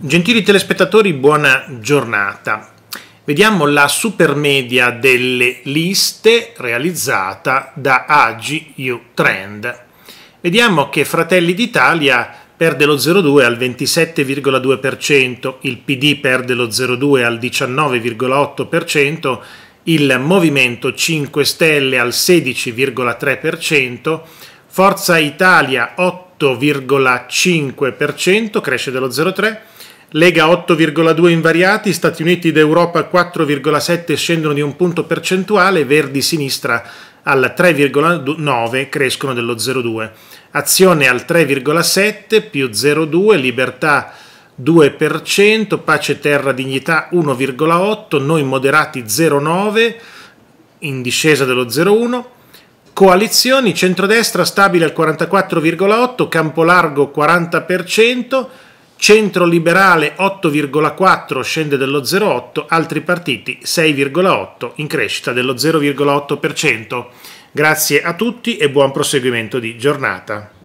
Gentili telespettatori, buona giornata. Vediamo la supermedia delle liste realizzata da Agi Trend. Vediamo che Fratelli d'Italia perde lo 0,2 al 27,2%, il PD perde lo 0,2 al 19,8%, il Movimento 5 Stelle al 16,3%, Forza Italia 8,5%, cresce dello 0,3%, Lega 8,2 invariati, Stati Uniti d'Europa 4,7 scendono di un punto percentuale, Verdi sinistra al 3,9 crescono dello 0,2. Azione al 3,7 più 0,2, Libertà 2%, Pace Terra Dignità 1,8, Noi Moderati 0,9 in discesa dello 0,1. Coalizioni, centrodestra stabile al 44,8, Campolargo 40%, Centro Liberale 8,4 scende dello 0,8, altri partiti 6,8 in crescita dello 0,8%. Grazie a tutti e buon proseguimento di giornata.